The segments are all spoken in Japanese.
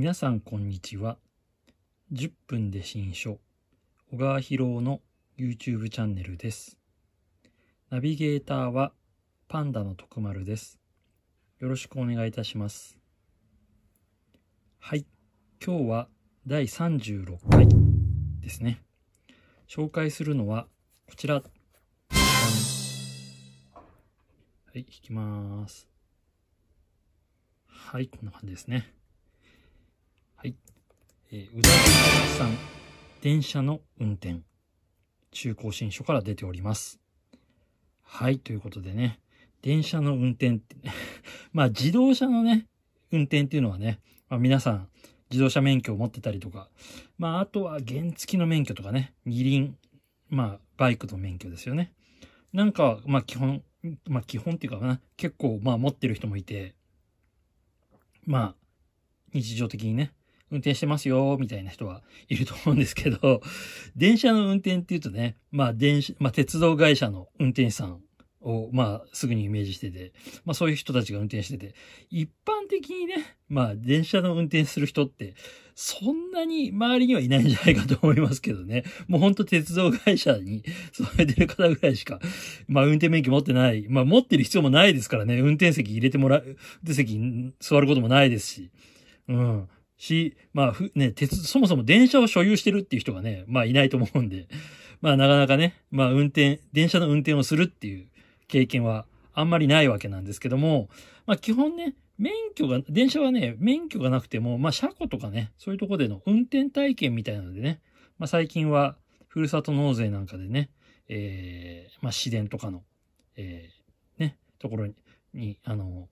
皆さんこんにちは。10分で新書、小川博夫の YouTube チャンネルです。ナビゲーターはパンダの徳丸です。よろしくお願いいたします。はい。今日は第36回ですね。紹介するのはこちら。はい、引きます。はい、こんな感じですね。はい。えー、宇田さん、電車の運転。中高新書から出ております。はい、ということでね、電車の運転って まあ自動車のね、運転っていうのはね、まあ、皆さん自動車免許を持ってたりとか、まああとは原付きの免許とかね、二輪、まあバイクの免許ですよね。なんか、まあ基本、まあ基本っていうかな、結構まあ持ってる人もいて、まあ日常的にね、運転してますよ、みたいな人はいると思うんですけど、電車の運転って言うとね、まあ電車、まあ鉄道会社の運転手さんを、まあ、すぐにイメージしてて、まあ、そういう人たちが運転してて、一般的にね、まあ、電車の運転する人って、そんなに周りにはいないんじゃないかと思いますけどね。もうほんと鉄道会社に勤めてる方ぐらいしか、まあ、運転免許持ってない。まあ、持ってる必要もないですからね。運転席入れてもらう、運転席に座ることもないですし。うん。し、まあ、ね、鉄、そもそも電車を所有してるっていう人がね、まあいないと思うんで、まあなかなかね、まあ運転、電車の運転をするっていう経験はあんまりないわけなんですけども、まあ基本ね、免許が、電車はね、免許がなくても、まあ車庫とかね、そういうとこでの運転体験みたいなのでね、まあ最近はふるさと納税なんかでね、えー、まあ市電とかの、えー、ね、ところに、にあの、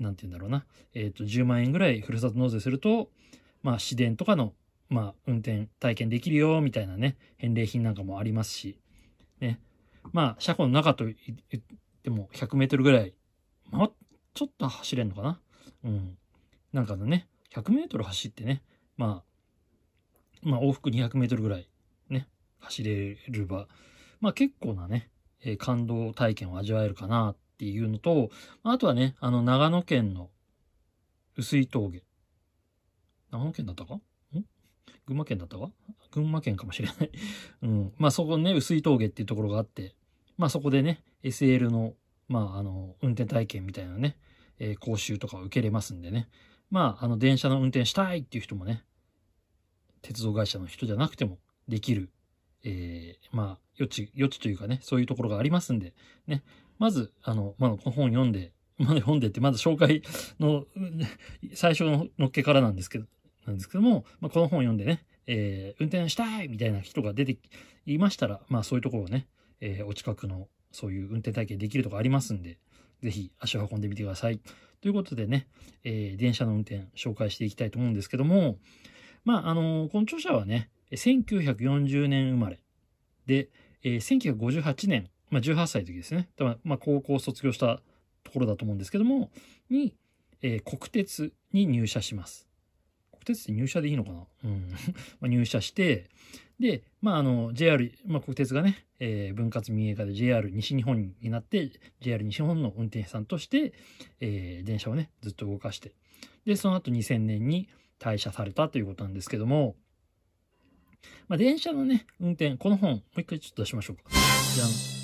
なんて言うんだろうな、えっ、と、10万円ぐらいふるさと納税すると、まあ、市電とかの、まあ、運転体験できるよ、みたいなね、返礼品なんかもありますし、ね。まあ、車庫の中と言っても100メートルぐらい、まあ、ちょっと走れんのかなうん。なんかのね、100メートル走ってね、まあ、まあ、往復200メートルぐらい、ね、走れれば、まあ、結構なね、え感動体験を味わえるかなっていうのと、あとはね、あの、長野県の薄い峠。長野県だったかん群馬県だったか群馬県かもしれない うん。まあそこね、薄い峠っていうところがあって、まあそこでね、SL の、まああの、運転体験みたいなね、えー、講習とかを受けれますんでね。まあ、あの、電車の運転したいっていう人もね、鉄道会社の人じゃなくてもできる、えー、まあ、余地、余地というかね、そういうところがありますんで、ね、まず、あの、まだこの本読んで、まだ読んでって、まだ紹介の最初ののっけからなんですけど、なんですけども、まあ、この本読んでね、えー、運転したいみたいな人が出ていましたら、まあそういうところをね、えー、お近くのそういう運転体験できるとかありますんで、ぜひ足を運んでみてください。ということでね、えー、電車の運転紹介していきたいと思うんですけども、まあ、あのこの著者はね、1940年生まれで、えー、1958年まあ、18歳の時ですね。たまあ、高校を卒業したところだと思うんですけども、に、えー、国鉄に入社します。国鉄って入社でいいのかなうん。まあ入社して、で、まあ、あの、JR、まあ、国鉄がね、えー、分割民営化で JR 西日本になって、JR 西日本の運転手さんとして、えー、電車をね、ずっと動かして、で、その後2000年に退社されたということなんですけども、まあ、電車のね、運転、この本、もう一回ちょっと出しましょうか。じゃん。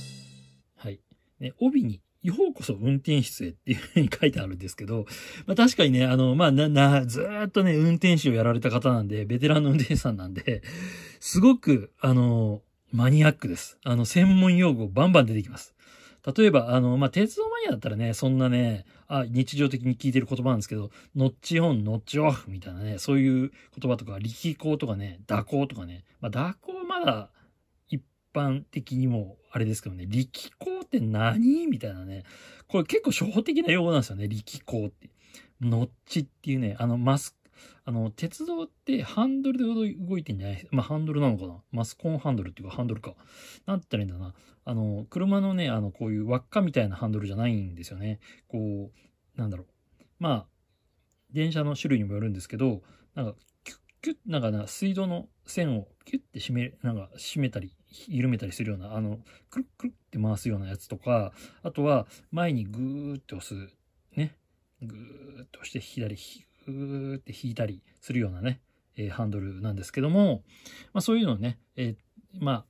ね、帯にようこそ運転室へっていうふうに書いてあるんですけど、まあ確かにね、あの、まあな、な、ずっとね、運転手をやられた方なんで、ベテランの運転手さんなんで、すごく、あの、マニアックです。あの、専門用語バンバン出てきます。例えば、あの、まあ、鉄道マニアだったらね、そんなね、あ、日常的に聞いてる言葉なんですけど、ノッチオン、ノッチオフみたいなね、そういう言葉とか、力行とかね、蛇行とかね、まあ、蛇行まだ一般的にもあれですけどね、力行って何みたいなね、これ結構初歩的な用語なんですよね、力行って。ノッチっていうね、あの、マスあの、鉄道ってハンドルで動いてんじゃないまあ、ハンドルなのかなマスコンハンドルっていうか、ハンドルか。なんて言ったらいいんだな。あの、車のね、あの、こういう輪っかみたいなハンドルじゃないんですよね。こう、なんだろう。まあ、電車の種類にもよるんですけど、なんか、キュッ、キュッ、なんかな、水道の線をキュッて締め、なんか、締めたり緩めたりするような、あの、くるくるって回すようなやつとか、あとは前にグーって押す、ね、グーっと押して左、グーって引いたりするようなね、えー、ハンドルなんですけども、まあそういうのをね、えー、まあ、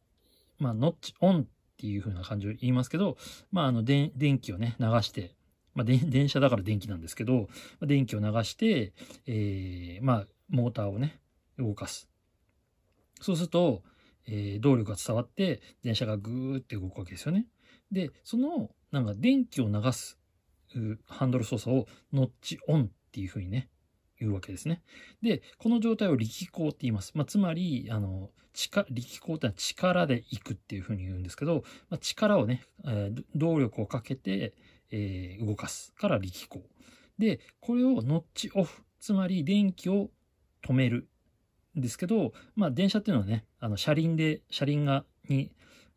まあ、ノッチオンっていう風な感じを言いますけど、まああの、電気をね、流して、まあ、電車だから電気なんですけど、電気を流して、えー、まあ、モーターをね、動かす。そうすると、えー、動力が伝わって電車がぐーって動くわけですよね。で、その、なんか電気を流すハンドル操作をノッチオンっていうふうにね、言うわけですね。で、この状態を力行って言います。まあ、つまり、あの、力行ってのは力で行くっていうふうに言うんですけど、まあ、力をね、えー、動力をかけて、えー、動かすから力行。で、これをノッチオフ、つまり電気を止めるですけど、まあ、電車っていうのはね、あの車輪で、車輪が、に、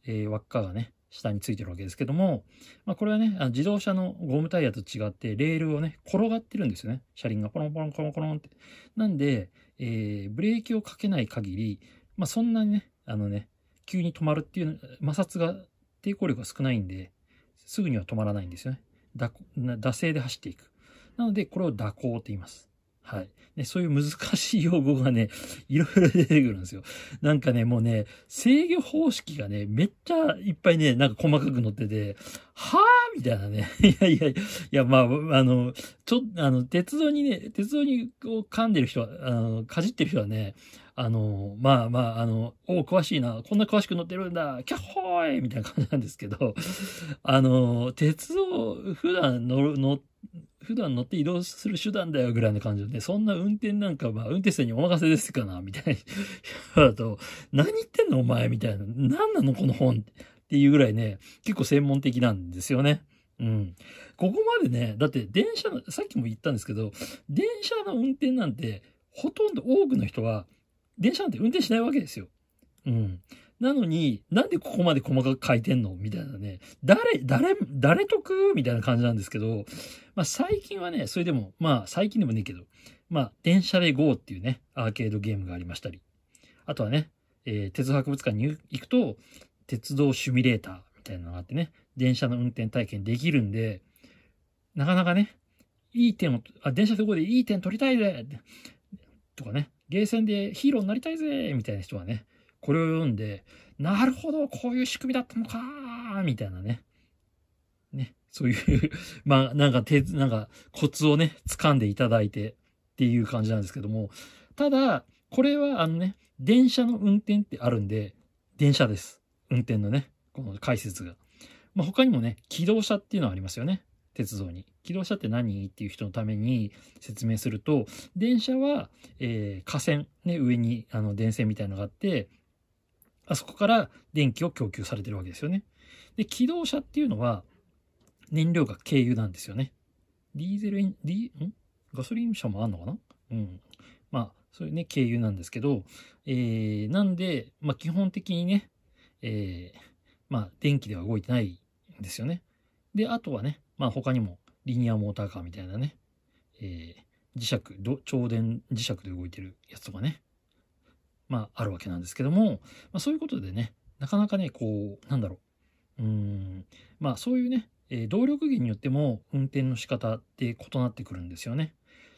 えー、輪っかがね、下についてるわけですけども、まあ、これはね、あの自動車のゴムタイヤと違って、レールをね、転がってるんですよね。車輪がポロンポロンポロンポロンって。なんで、えー、ブレーキをかけない限り、まあ、そんなにね、あのね、急に止まるっていう、摩擦が、抵抗力が少ないんで、すぐには止まらないんですよね。惰性で走っていく。なので、これを蛇行って言います。はい。ね、そういう難しい用語がね、いろいろ出てくるんですよ。なんかね、もうね、制御方式がね、めっちゃいっぱいね、なんか細かく載ってて、はぁみたいなね。いやいやいや、まあ、あの、ちょ、あの、鉄道にね、鉄道にを噛んでる人は、あの、かじってる人はね、あの、まあまあ、あの、お詳しいな、こんな詳しく載ってるんだ、キャッホーイみたいな感じなんですけど、あの、鉄道、普段乗る、乗って、普段乗って移動する手段だよぐらいの感じで、そんな運転なんか、まあ、運転手にお任せですかな、みたいな。あと、何言ってんのお前みたいな。何なのこの本っていうぐらいね、結構専門的なんですよね。うん。ここまでね、だって電車の、さっきも言ったんですけど、電車の運転なんて、ほとんど多くの人は、電車なんて運転しないわけですよ。うん。なのに、なんでここまで細かく書いてんのみたいなね。誰、誰、誰得みたいな感じなんですけど、まあ最近はね、それでも、まあ最近でもねえけど、まあ電車で GO っていうね、アーケードゲームがありましたり、あとはね、えー、鉄道博物館に行くと、鉄道シミュレーターみたいなのがあってね、電車の運転体験できるんで、なかなかね、いい点を、あ、電車で GO でいい点取りたいぜとかね、ゲーセンでヒーローになりたいぜみたいな人はね、これを読んで、なるほど、こういう仕組みだったのかーみたいなね。ね。そういう まあ、なんか手、なんかコツをね、掴んでいただいてっていう感じなんですけども、ただ、これはあのね、電車の運転ってあるんで、電車です。運転のね、この解説が。まあ、他にもね、機動車っていうのはありますよね。鉄道に。機動車って何っていう人のために説明すると、電車は、えー、架線、ね、上にあの電線みたいのがあって、あそこから電気を供給されてるわけですよね。で、気動車っていうのは、燃料が軽油なんですよね。ディーゼルエン、ディんガソリン車もあんのかなうん。まあ、そういうね、軽油なんですけど、えー、なんで、まあ基本的にね、えー、まあ電気では動いてないんですよね。で、あとはね、まあ他にもリニアモーターカーみたいなね、えー、磁石、超電磁石で動いてるやつとかね、まあ、あるわけなんですけども、まあ、そういうことでね、なかなかね、こう、なんだろう。うん、まあ、そういうね、えー、動力源によっても運転の仕方って異なってくるんですよね。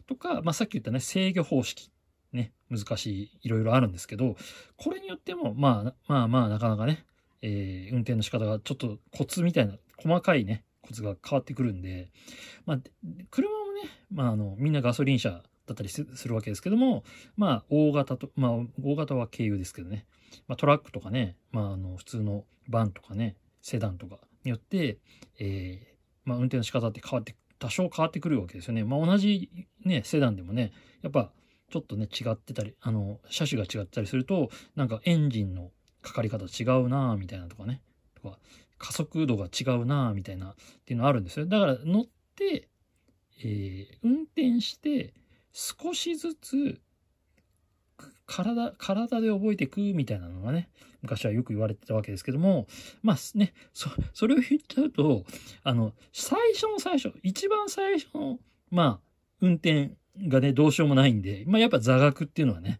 とか、まあ、さっき言ったね、制御方式。ね、難しい、いろいろあるんですけど、これによっても、まあ、まあまあ、なかなかね、えー、運転の仕方がちょっとコツみたいな、細かいね、コツが変わってくるんで、まあ、車もね、まあ、あの、みんなガソリン車だったりするわけですけども、まあ、大型と、まあ、大型は軽油ですけどね、まあ、トラックとかね、まあ、あの、普通のバンとかね、セダンとかによって、えー、まあ、運転の仕方って変わって、多少変わってくるわけですよね。まあ、同じね、セダンでもね、やっぱ、ちょっとね、違ってたり、あの、車種が違ったりすると、なんかエンジンのかかり方違うなみたいなとかね、とか、加速度が違うなみたいなっていうのあるんですよ。だから乗って、えー、運転して、少しずつ体、体で覚えていくみたいなのがね、昔はよく言われてたわけですけども、まあね、そ、それを言っちゃうと、あの、最初の最初、一番最初の、まあ、運転がね、どうしようもないんで、まあやっぱ座学っていうのはね、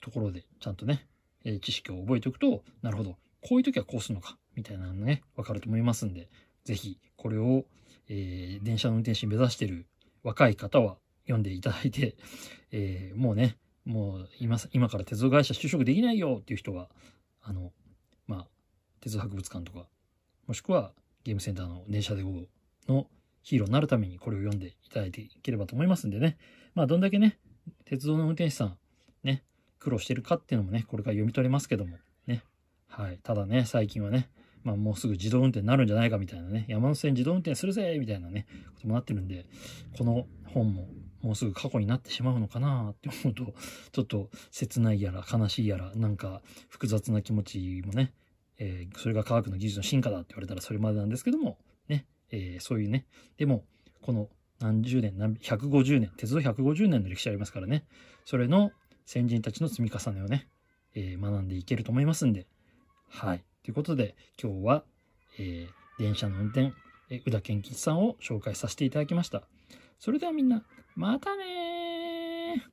ところで、ちゃんとね、え知識を覚えておくと、なるほど、こういう時はこうするのか、みたいなのね、わかると思いますんで、ぜひ、これを、えー、電車の運転士目指してる若い方は読んでいただいて、えー、もうね、もう今、今から鉄道会社就職できないよっていう人は、あの、まあ、鉄道博物館とか、もしくはゲームセンターの電車で g のヒーローになるためにこれを読んでいただいていければと思いますんでね。まあ、どんだけね、鉄道の運転手さん、ね、苦労してるかっていうのもね、これから読み取れますけども、ね。はい。ただね、最近はね、まあ、もうすぐ自動運転になるんじゃないかみたいなね、山手線自動運転するぜみたいなね、こともなってるんで、この本ももうすぐ過去になってしまうのかなって思うと、ちょっと切ないやら悲しいやら、なんか複雑な気持ちもね、えー、それが科学の技術の進化だって言われたらそれまでなんですけども、ね、えー、そういうね、でも、この何十年、何150年、鉄道150年の歴史ありますからね、それの先人たちの積み重ねをね、えー、学んでいけると思いますんで。はい。ということで、今日は、えー、電車の運転、えー、宇田健吉さんを紹介させていただきました。それではみんな、またね